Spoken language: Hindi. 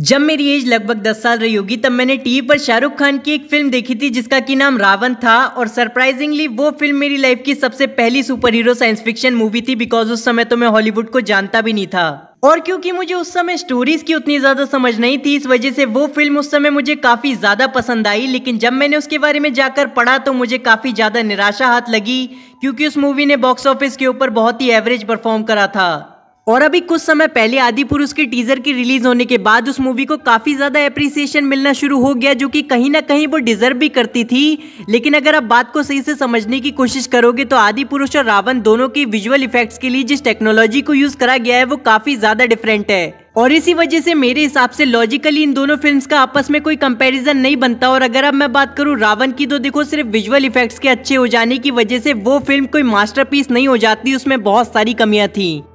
जब मेरी एज लगभग 10 साल रही होगी तब मैंने टीवी पर शाहरुख खान की एक फिल्म देखी थी जिसका की नाम रावण था और सरप्राइजिंगली वो फिल्म मेरी लाइफ की सबसे पहली superhero science fiction movie थी बिकॉज उस समय तो मैं हॉलीवुड को जानता भी नहीं था और क्योंकि मुझे उस समय स्टोरीज की उतनी ज्यादा समझ नहीं थी इस वजह से वो फिल्म उस समय मुझे काफी ज्यादा पसंद आई लेकिन जब मैंने उसके बारे में जाकर पढ़ा तो मुझे काफी ज्यादा निराशा हाथ लगी क्योंकि उस मूवी ने बॉक्स ऑफिस के ऊपर बहुत ही एवरेज परफॉर्म करा था और अभी कुछ समय पहले आदि पुरुष के टीजर की रिलीज होने के बाद उस मूवी को काफ़ी ज़्यादा अप्रिसिएशन मिलना शुरू हो गया जो कि कहीं ना कहीं वो डिजर्व भी करती थी लेकिन अगर आप बात को सही से समझने की कोशिश करोगे तो आदि पुरुष और रावण दोनों के विजुअल इफेक्ट्स के लिए जिस टेक्नोलॉजी को यूज़ करा गया है वो काफ़ी ज़्यादा डिफरेंट है और इसी वजह से मेरे हिसाब से लॉजिकली इन दोनों फिल्म्स का आपस में कोई कंपैरिजन नहीं बनता और अगर अब मैं बात करूं रावण की तो देखो सिर्फ विजुअल इफेक्ट्स के अच्छे हो जाने की वजह से वो फिल्म कोई मास्टरपीस नहीं हो जाती उसमें बहुत सारी कमियां थी